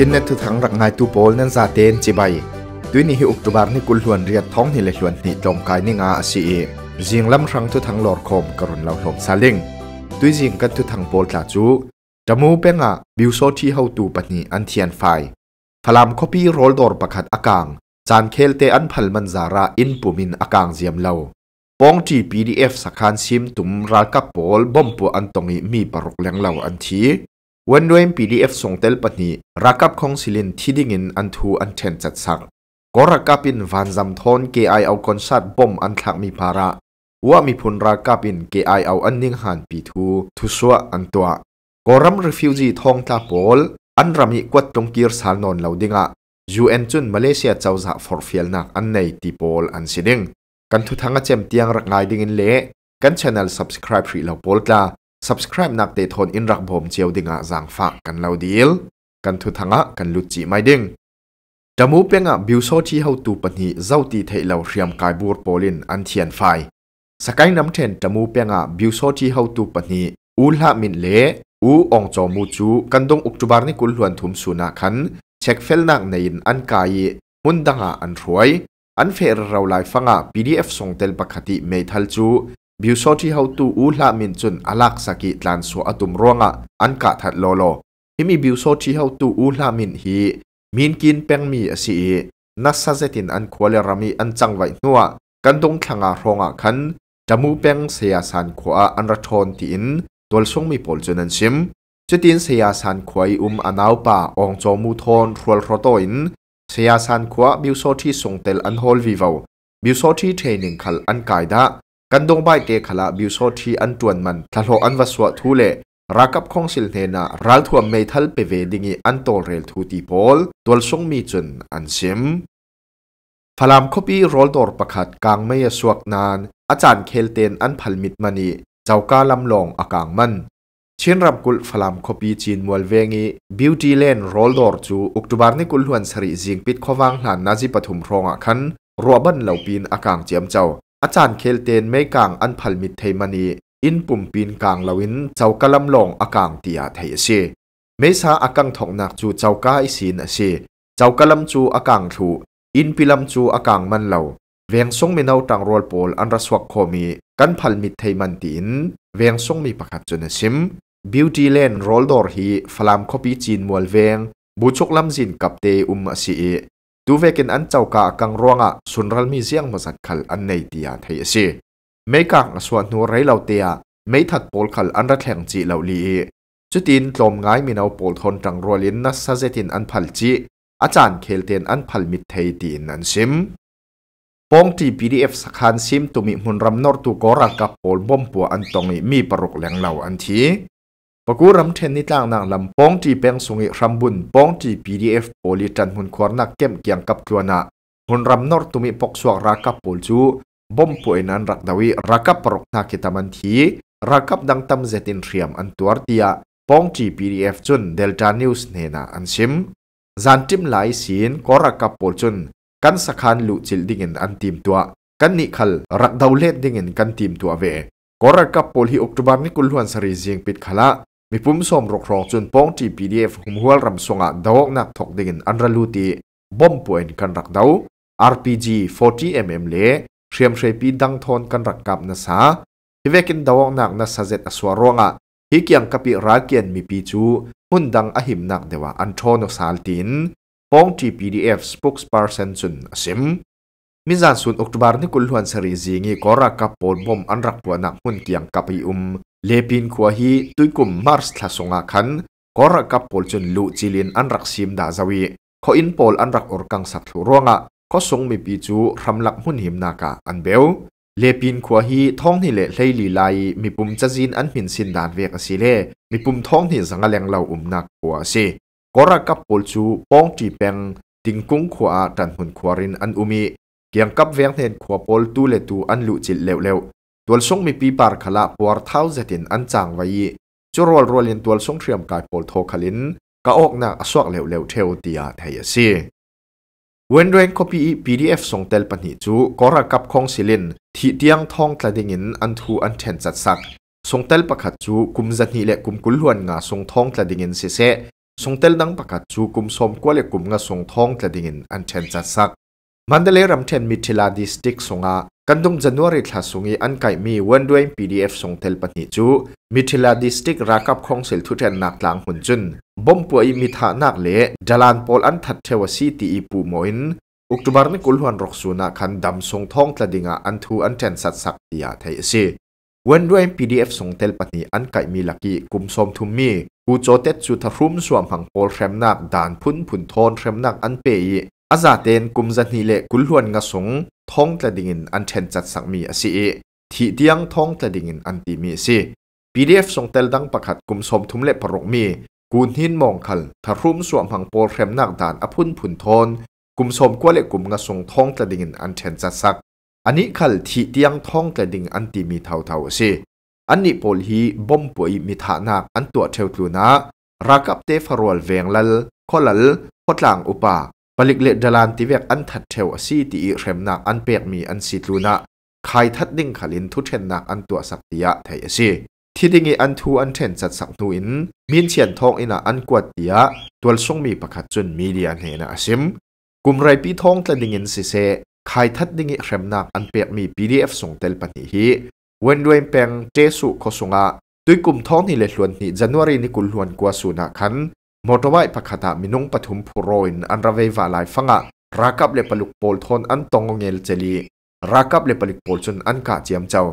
ชินเนทุทังรักงายตูโบลนั้นซาเตนจิบายตุนีฮิอุกตุบาร์นี่กุลหวนเรียดท้องนี่เลยหวนนี่จมกายนี่งาสีเอจิงลำครั้งทุทังหลอดคมกรุณเราหลมซาเลิงตุจิงกันทุทังโบลจ่าจูจมูเป็งอ่ะบิวโซที่เฮาตูปันีอันเทียนไฟฟลามคอปีโรลดอร์ประคัดอากางจานเคลเตอันพัลมันซาระอินปุมินอากางเซียมเลาปองจีพีดีเอฟสักการซิมตุมรักกับโบลบอมปูอันตงนีมีปรกแหลงเลาอันทีวันด้วย PDF ส่งเตลปนีรักับของสิลินที่ดิ่งินอันทูอันเทนจัดสักก็รักับอินวันจำทอนเไอเอาคอนซัดบอมอันทักมีภาระ ว่ามีผลรักับอินเไอเอาอันนิ่งหันปีทูทุสวอันตัวก็รัมรีฟิวจีทองตาโอลอันรำมีกวดตรงกีร์สานนนเหล่าดิงะยูเอ็นจุนมาเลเซียเจ้าจะฟอร์ฟิลนักอันในตีโอลอันสิ่งกันทุทังอาเจมเตียงรักงายดิงินเละกันชแนลสับสคร r ป b e รีเราโปลตา subscribe นักเตะทนอินรักผมเชียวดิ่งะจางฝากกันเราดีลกันทุทังะกันลุจิไม่ดิ่งจมูเปียงะบิวโซที่เฮาตูปนีเจ้าตีเทเราเรียมกายบูร์โปลินอันเทียนไฟสกายน้ำเทนจมูเปียงะบิวโซที่เฮาตูปนีอูลามินเลอูองจอมูจูกันดงอุกจุบาร์นิกุลหวนทุมสุนาคันเช็คเฟลนักในอินอันกายมุนดังอ่ะอันรวยอันเฟรเราไลฟ์ฟังอ่ะ PDF ส่งเตลปกติเมทัลจูบิวโซที่เฮาตูอูลามินจุนอลักสกิตลันสัวอตุมร่วงอันกะทัดโลโลฮิมีบิวโซที่เฮาตูอูลามินฮีมินกินเป็งมีสีนักซาเซตินอันควเลรามีอันจังไว้นัวกันดงทางอาโรงอ่ะคันจมูเป็งเสียสันขวาอันระทนตีนตัวส่งมีผลจนันชิมจุดินเสียสันขวายอุมอันเอาป่าองจอมูทอนรัวรตอินเสียสันขวาบิวโซที่ส่งเตลอันฮอลวิวาบิวโซที่เทนิงขัลอันไกาดากันดงใบเตะขลาบิวโซทีอันตวนมันทะโลอันวัสวะทูเลรักับของสิลเนนารัลทัวเมทัลเปเวดิงอันโตเรลทูตีพอลตัวสงมีจนอันซิมฟลามคบีรอลดอร์ประคัดกางไม่สวกนาน อาจารย์เคลเตนอันพัลมิดมันีเจ้ากาลำลองอากางมันเช่นรับกุลฟลามคบีจีนมวลเวงีบิวตี้เลนรอลดอร์จูอุกตุบาร์นิกุลหวนสริจิงปิดขวางหลานนาจิปฐุมรองอคันรัวบันเหล่าปีนอากางเจียมเจ้าอาจารย์เคลเตนไม่กางอันพัลมิดเทมันีอินปุ่มปีนกางลาวินเจ้ากะลำลงอากางเตียเทยเชไม่ซาอากังถกหนักจูเจ้ากาอิสินเชเจ้ากะลำจูอากางถูอินพิลำจูอากางมันเหลาเวียงซงมีนาวตัางรอลโอลอันรัสวักโคมีกันพัลมิดเทมันตินเวียงซงมีประคับจนเชิมบิวตี้เลนรอลดอร์ฮีฟลามคอปีจีนมวลเวียงบุชกลำจินกับเตอุมเชีตูเวกินอันเจ้ากะกังรวงอ่ะสุนรัลมีเสียงมาสักขลอันในเตียเทียสิไม่กังส่วนหัวไรเราเตียไม่ถัดโปลขลอันรัดแห่งจีเหล่าลีจุดินลมง่ายมีเอาโปลทนจังรัวลินนัสเซตินอันพัลจีอาจารย์เคลเตียนอันพัลมิดเทียดินนันซิมปองที่เอฟสักขันซิมตุมิมุนรัมนอร์ตุกอรักกับโปลบ่มปัวอันตรงมีปรุกแหลงเหล่าอันทีปกูรำเทนนิตางนางลำปองจีเป็งสุงิรำบุญปองจี PDF โอลิจันหุนควรนักเก็มเกียงกับัวนาหุนรำนอร์ตุมิปกสวกรักกับปูจูบอมป่วยนันรักดาวิรักกับปรกนาคิตามันทีรักกับดังตำเจตินเรียมอันตัวตียปองจี PDF จุนเดลจานิวส์เนนาอันซิมจันทิมไลซีนก็รักกับปูจุนกันสักคันลุจิลดิเงอันทีมตัวกันนิคัลรักดาวเลดดิเงกันทีมตัวเวก็รักกับปูลฮิออกตุบาร์นิคุลฮวนสรีเซียงปิดขละมีปุ่มสมรกรองจนป้องทีพีดีเอฟหุมหัวรำสงะดาวนักอกดิ่งอันรัลุตีบอมป่วยกันรักดาว RPG 40 mm เล่เสียมเชปีดังทอนกันรักกับนาซาที่เวกินดาวนักนาซาเจตอสวรองะฮิกยังกับปีรักเกียนมีปีจูหุ่นดังอหิมนักเดวะอันทอนอสาลตินป้องทีพีดีเอฟสปุกสปาร์เซนจุนซิมมิจานสุนอุกตบาร์นี่กุลหวนสรีจีงีก็รักกับปนบอมอันรักปัวนักหุ่นเกียงกับปีอุมเลปินควาฮีตุยกุมมาร์สทัสงาคันกอรักกับปอลจนลูจิลินอันรักซิมดาซาวีขออินปอลอันรักอรกังสักทุร้องะก็ส่งมีปีจูรำลักหุ่นหิมนากะอันเบลเลปินควาฮีท้องน่เละไลลีไลมีปุ่มจจีนอันหินสินดานเวกสิเลมีปุ่มท้องน่สังเลงเลาอุมนักกว่าสิกอรักกับปอลจูปองจีเปงติงกุ้งขวาดันหุ่นควารินอันอุมีเกี่ยงกับเวียงเทนขวาปอลตูเลตูอันลูจิเลวเลวตัวส่งมีปีปาร์คละปวดเท้าเจตินอันจางไว้จุรวลรวลินตัวส่งเตรียมกายโพลโทคลินก็ออกนักสวกเหลวเหลวเทวตียเทียซีเว้นเรนคอปีพีดีเอฟส่งเตลปนิจูกอรักับคงสิลินที่เตียงทองตะดิ่งินอันทูอันเทนจัดสักส่งเตลประคัดจูกุมจันนีและกุมกุลหวนงาส่งทองตะดิ่งินเสเซส่งเตลดังประคัดจูกุมสมกวและกุมงาส่งทองตะดิ่งินอันเทนจัดสักมันเดเลรัมเทนมิทิลาดิสติกส่งอากันตุงจันวาริท่าสุงีอันไก่มีวันด้วย PDF ส่งเทลปนิจูมิทิลาดิสติกรากับของเิลทุเรนนักหลังหุ่นจุนบอมป่วยมิทานักเละจลานปอลอันทัดเทวซีตีอีปูมอินอุกตุบาร์นิกุลฮวนรกสุนักขันดำส่งท้องตะดิงาอันทูอันเจนสัตสักติยาไทยซีวันด้วย PDF ส่งเทลปนิอันไก่มีลักกี้กุมสมทุมมีกูโจเตจุทรุมสวมผังปอลเทมนักด่านพุ่นผุ่นทอนเทมนักอันเปยอาจาเตนกุมจันทีเล่กุลวนกระสงท้องตะดิ่งอันเชนจัดสักมีสีทีเดียงท้องตะดิ่งอันตีมีสีปีเดฟส่งเตลดังประกาศกุมสมทุมเล่ปรกมีกูหินมองขลทารุมสวมผังโปรแคมนักด่านอพุนผุนทนกุมสมกว่เล่กุมกระสงท้องตะดิ่งอันเชนจัดสักอันนี้ขลทีเดียงท้องตะดิ่งอันตีมีเท่าเท่าสีอันนี้ปลฮีบ่มป่วยมีฐานักอันตัวเทวตูนะรักับเตฟรวลเวงลลคอลลพดลางอุปาปลิกเละดลานตีเวกอันทัดเทวซีตีเรมนักอันเปียกมีอันสิลูนะใครทัดดิ่งขลินทุเชนนักอันตัวสักติยะไทยซีที่ดิ่งอันทูอันเชนจัดสักนูอินมีเชียนทองอินะอันกวดติยะตัวทรงมีประคัดจนมีเดียเนนะอาซิมกลุ่มไรปีทองจะดิ่งอินสิเซขายทัดดิ่งเรมนักอันเปียกมีพีดีเอฟส่งเตลปันหิเว้นด้วยเป็งเจสุโคสงะตุยกลุ่มทองนี่เลยส่วนที่จันวารีนิกุลหวนกัวสุนักขันมอเตอร์ไวค์พักตามินุงปฐุมพูโรยนอันระเววาลายฟังะรักับเลปลุกโพลทอนอันตองเงลเจลีรักับเลปลุกโพลชนอันกาเจียมเจ้า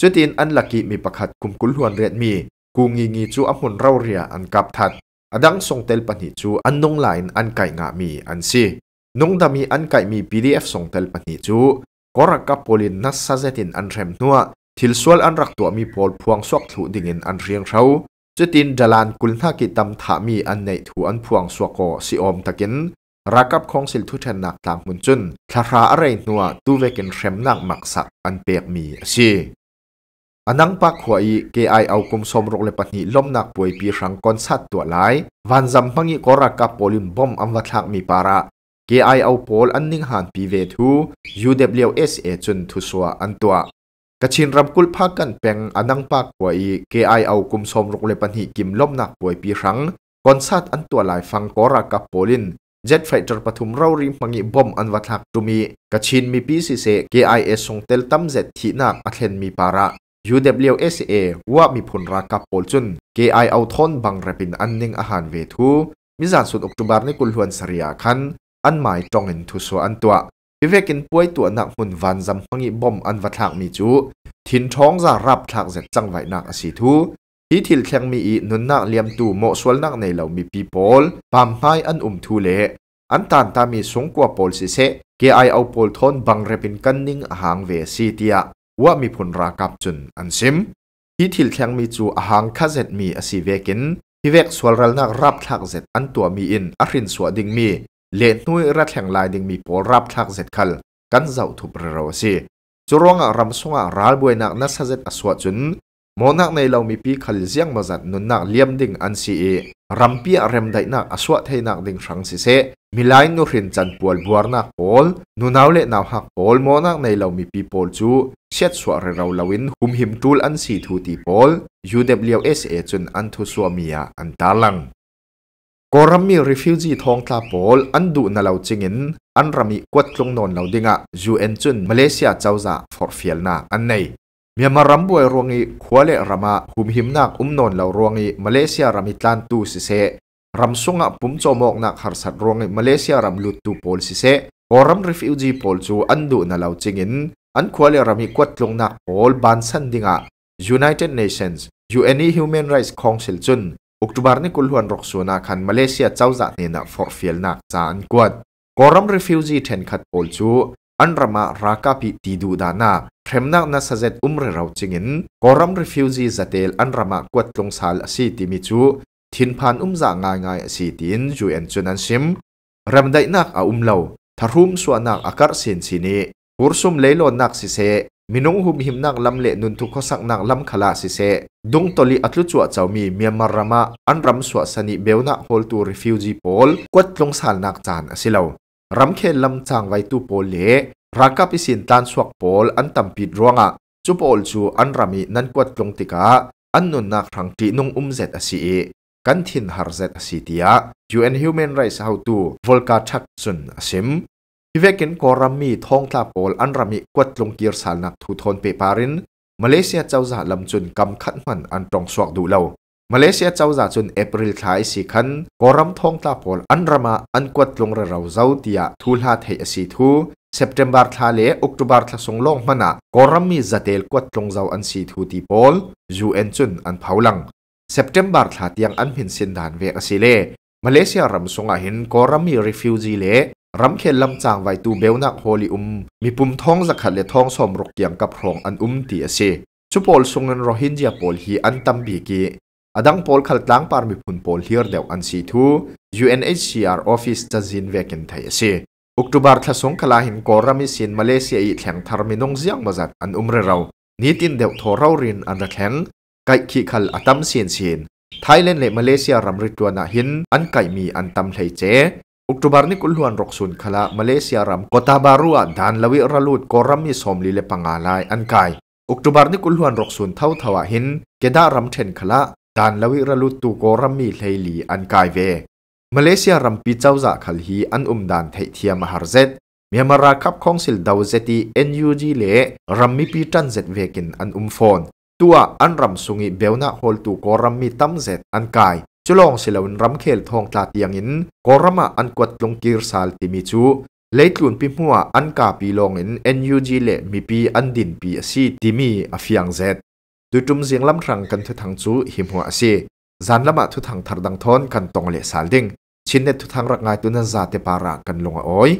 จุดินอันลักกีมีปักขัดคุมกุลหวนเรียดมีกูงีงีจูอมุนเราเรียอันกับทัดอดังทรงเตลปนิจูอันนงลายอันไก่งามีอันซีนงดามีอันไก่มีพีีดเอฟส่งเตลปนิจูกรักกับโพลินนัสซาเซตินอันเรมนัวทิลสวลอันรักตัวมีโพลพวงสวกถูดิเงินอันเรียงเช้าจุดินดลานกุลนากิตำถามีอันในถูอันพวงสวกอสิอมตะกินรักับของสิลทุเทนนักตามมุนจุนทาราอะไรนัวตูเวกินเข็มนักมักสักอันเปียกมีสิอันนังปักหัวอีเกไอเอาคุมสมรกเลปนีล้มนักป่วยปีรังกอนสัตตัวหลายวันจำพังอีกรักกับโปลิมบอมอันวัทักมีปาระเกไอเอาโอลอันนิ่งหันปีเวทูยูเดบเลียวเอสเอจุนทุสวอันตัวกชินรำกุลพากันเป็งอนังปากป่วยเกไอเอากุมสมรุกเลปันหิกิมล้มหนักป่วยปีรังคอนซาตอันตัวหลายฟังกอรากับโปลินเจ็ดไฟจรปฐุมเราริมังิบอมอันวัดหักตุมีกชินมีปีสิเซเกไอเอสงเตลตั้มเจ็ดที่นักอัคเลนมีปาระยูเดบเลวเอสเอว่ามีผลรากับโปลจุนเกไอเอาทอนบังระปินอันน่งอาหารเวทูมิจานสุดออกตุบาร์ในกุลหวนสริยาคันอันหมายจองเงินทุสวอันตัวพิเศษกินป่วยตัวหนักหุ่นวันจำห้องอีบอมอันวัดหลักมีจูทิ้นท้องจะรับทากเสร็จจังไหวหนักสีทูทีทิลเแียงมีอีนุนหนักเลียมตู่เหมาะส่วนหนักในเหล่ามีปีโปลปามไห้อันอุ่มทูเละอันตันตามีสงกว่าโปลสิเสเกไอเอาโปลทอนบังเรปินกันนิ่งหางเวสีเตียว่ามีผลรากับจุนอันซิมที่ทิลเแียงมีจูหาง้าเซตมีอสีเวกินพิเวกส่วนรลนักรับทากเสร็จอันตัวมีอินอรินส่วนดิ่งมีเลนนุยรัดแห่งลายดึงมีโปอรับทักเซตคัลกันเจ้าทุบเร็วซิจุรองอารมสงอรัลบวยนักนัสเซตอสวดจุนมนักในเรามีปีขลิสีงมาจัดนุนนักเลี้ยมดิ่งอันซีเอรัมพีอารมได้นักอสวดทยนักดิ่งรังสิเซมิลายนุรินจันปวลบัวนักโอลนุนาวเล่นาวหักโอลมนักในเรามีปีโพลจูเช็ดสวรเราลาวินหุมหิมทูลอันซีทูตีโพลยูเดบเลียวเอสเอจุนอันทุสวมียอันตาลังกรมีรีฟิวจีทองตาโอลอันดูนาเลาจิงินอันรามีกวดลงนอนเล่าดิงะยูเอ็นจุนมาเลเซียเจ้าจ่าฟอร์ฟิลนาอันในเมีมารัมบวยรวงีควาเลรามาหุมหิมนักอุ้มนอนเล่ารวงีมาเลเซียรามิตานตูสิเซรัมสุงะปุ่มโจมอกนักหารสัตรวงีมาเลเซียรัมลุดตูโอลสิเซกรมรีฟิวจีโอลจูอันดูนาเลาจิงินอันควาเลรามีกวดลงนักโอลบานสันดิงะ United Nations UN Human Rights Council จุนอุกตุบาร์นี่คุลฮวนรักสุนักันมาเลเซียเจ้าจัดเนนักฟอร์ฟิลนักจานกวดกอรัมรีฟิวจีเทนคัดโอลจูอันรมาราคาปีติดูดานาเทมนักนัสเซตอุมเรราจิงินกอรัมรีฟิวจีจะเตลอันรมากวดลงสาลสีติมิจูทินพันอุมจาง่ายง่ายสีตินจูเอ็นจูนันซิมเรมได้นักอาุมเลวทารุมสวนักอากาศเซนซีนีปุรสุมเลโลนักสิเซมินุงหุมหิมนักลำเละนุนทุกขสักนักลำขลาสิเสดุงตอลีอัตลุจวะเจ้ามีเมียมารามาอันรำสวสนิเบลนักฮอลตูรีฟิวจีโพลกวดลงสารนักจานสิเลารำเคลลำจางไวตูโพลเลรักกับอิสินตันสวกโพลอันตัมปิดรวงะจุโพลจูอันรำมีนันกวดลงติกาอันนุนนักรังตีนุงอุมเจ็ดสอกันทินฮาร์เซตสีเดีย UN Human Rights How to Volker c h a k ซ o น s ิมฮิเวกินกอรามีทองทาโปลอันรามีกวดลงกีร์สานักทูทนเปปารินมาเลเซียเจ้าจ่าลำจุนกำขัดมันอันตรงสวกดูเลามาเลเซียเจ้าจ่าจุนเอปริลทายสีคันกอรามทองตาโปลอันรามาอันกวดลงระเราเจ้าเตียทูลฮาเทอสีทูเซปเทมบาร์ทาเลออกตุบาร์ทสงลงมานะกอรามีจัดเอลกวดลงเจ้าอันสีทูตีโปลยูเอ็นจุนอันเผาลังเซปเทมบาร์ทาเตียงอันพินสินดานเวกสิเลมาเลเซียรำสงอาหินกอรามีรีฟิวจีเลรำเคลนลำจางไวตูเบลนักโฮลิอุม มีปุ่มท้องสักขัดเลท้องสมรกยงกับหลงอันอุ้มเตียเซชุปอลสงเงินโรฮินเจียปอลฮีอันตัมบีกีอดังปอลขัดล้างปาร์มีพุนปอลฮีร์เดวอันซีทู UNHCR Office จะจินเวกันไทยเซอุกตุบาร์ทสงคลาหินกอรามิสินมาเลเซียอีแข่งทาร์มินงเซียงมาจัดอันอุ้มเรเรานี่ตินเดวทอเรารินอันระแข็งไก่ขี้ขัดอตัมเซียนเซียนไทยเลนเและมาเลเซียรำริตัวนาหินอันไก่มีอันตัมไทยเจ Oktober ni kulluan roksun khala Malaysia ram kota baru dan lawi ralut koram ni somli le pangalai ankai. Oktober ni kulluan roksun thau thawa hin keda ram then khala dan lawi ralut tu koram mi leili ankai ve. Malaysia ram pi chawza khal hi an um dan thei thia maharzet Myanmar khap khong sil dau zeti NUG le ram mi pi tan zet vekin an um phone. Tua an ram sungi beuna hol tu koram mi tam zet ankai. จุลองเิลวนรำเคลทองตาตียงอินกอรมาอันกวดลงกีรสาลติมิจูเลตุนพิมัวอันกาปีลองอินเอ็นยูจีเลมีปีอันดินปีสีติมีอฟียงเซตดูจุมเสียงลำรังกันทุทังจูหิมหัวสีจานละมาทุทังทารดังทอนกันตองเลสาลดิงชินเนทุทังรักงายตุนันซาเตปาระกันลงอ้อย